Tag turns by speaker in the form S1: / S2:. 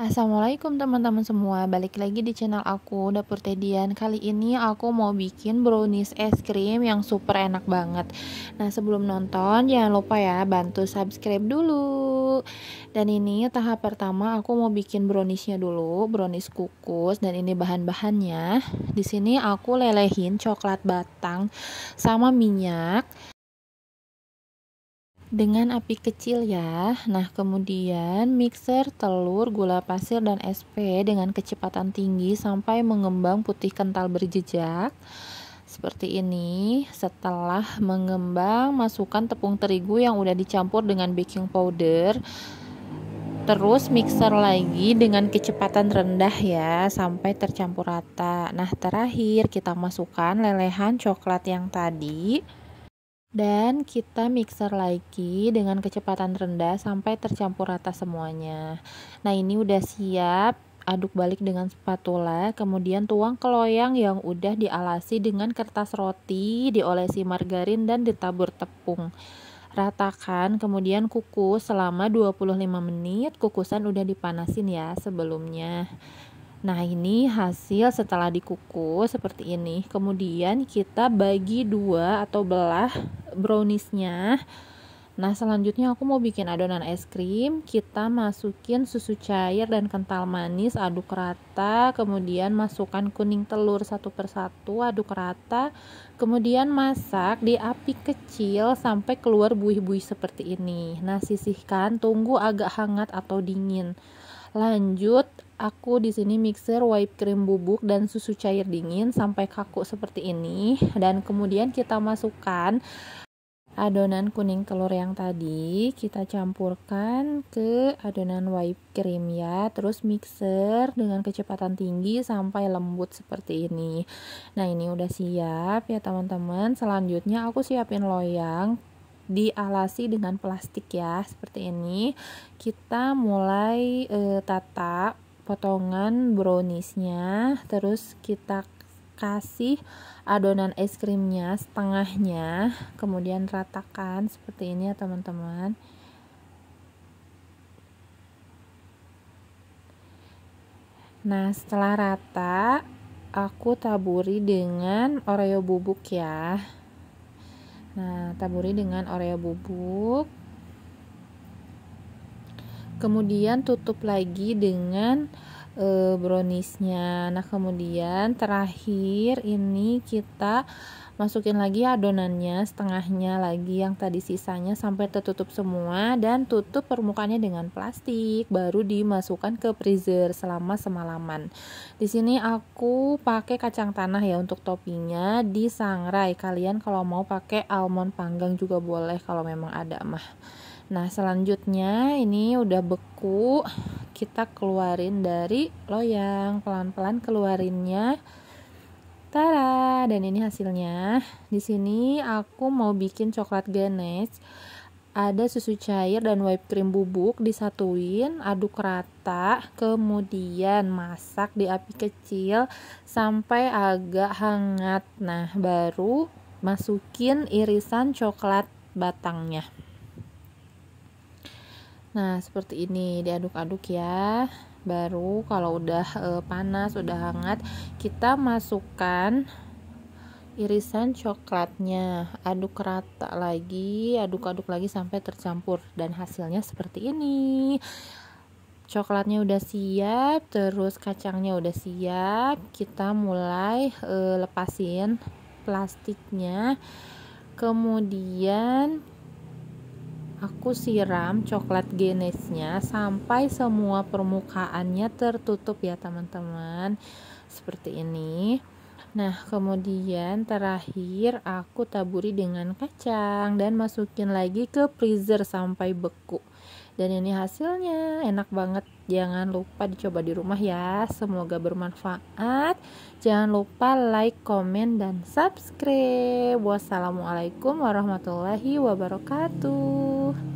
S1: Assalamualaikum teman-teman semua Balik lagi di channel aku Dapur Tedian Kali ini aku mau bikin brownies es krim yang super enak banget Nah sebelum nonton jangan lupa ya bantu subscribe dulu Dan ini tahap pertama aku mau bikin browniesnya dulu Brownies kukus dan ini bahan-bahannya Di sini aku lelehin coklat batang sama minyak dengan api kecil ya. Nah, kemudian mixer telur, gula pasir dan SP dengan kecepatan tinggi sampai mengembang putih kental berjejak. Seperti ini, setelah mengembang, masukkan tepung terigu yang udah dicampur dengan baking powder. Terus mixer lagi dengan kecepatan rendah ya sampai tercampur rata. Nah, terakhir kita masukkan lelehan coklat yang tadi. Dan kita mixer lagi dengan kecepatan rendah sampai tercampur rata semuanya. Nah, ini udah siap. Aduk balik dengan spatula, kemudian tuang ke loyang yang udah dialasi dengan kertas roti, diolesi margarin dan ditabur tepung. Ratakan, kemudian kukus selama 25 menit. Kukusan udah dipanasin ya sebelumnya. Nah, ini hasil setelah dikukus seperti ini. Kemudian kita bagi dua atau belah browniesnya. Nah, selanjutnya aku mau bikin adonan es krim. Kita masukin susu cair dan kental manis, aduk rata. Kemudian masukkan kuning telur satu persatu, aduk rata. Kemudian masak di api kecil sampai keluar buih-buih seperti ini. Nah, sisihkan, tunggu agak hangat atau dingin. Lanjut, aku di sini mixer whipped cream bubuk dan susu cair dingin sampai kaku seperti ini dan kemudian kita masukkan adonan kuning telur yang tadi kita campurkan ke adonan wipe cream ya terus mixer dengan kecepatan tinggi sampai lembut seperti ini nah ini udah siap ya teman-teman selanjutnya aku siapin loyang dialasi dengan plastik ya seperti ini kita mulai e, tata potongan browniesnya terus kita kasih adonan es krimnya setengahnya kemudian ratakan seperti ini ya teman-teman nah setelah rata aku taburi dengan oreo bubuk ya Nah, taburi dengan oreo bubuk. Kemudian tutup lagi dengan e, browniesnya nah kemudian terakhir ini kita masukin lagi adonannya setengahnya lagi yang tadi sisanya sampai tertutup semua dan tutup permukaannya dengan plastik baru dimasukkan ke freezer selama semalaman di sini aku pakai kacang tanah ya untuk toppingnya di sangrai kalian kalau mau pakai almond panggang juga boleh kalau memang ada mah nah selanjutnya ini udah beku kita keluarin dari loyang pelan-pelan keluarinnya Tara dan ini hasilnya di sini aku mau bikin coklat ganache. ada susu cair dan whipped cream bubuk disatuin aduk rata kemudian masak di api kecil sampai agak hangat nah baru masukin irisan coklat batangnya Nah, seperti ini diaduk-aduk ya. Baru kalau udah e, panas, udah hangat, kita masukkan irisan coklatnya. Aduk rata lagi, aduk-aduk lagi sampai tercampur dan hasilnya seperti ini. Coklatnya udah siap, terus kacangnya udah siap. Kita mulai e, lepasin plastiknya. Kemudian Aku siram coklat genesnya sampai semua permukaannya tertutup ya teman-teman. Seperti ini. Nah, kemudian terakhir aku taburi dengan kacang dan masukin lagi ke freezer sampai beku. Dan ini hasilnya enak banget. Jangan lupa dicoba di rumah ya. Semoga bermanfaat. Jangan lupa like, komen, dan subscribe. Wassalamualaikum warahmatullahi wabarakatuh.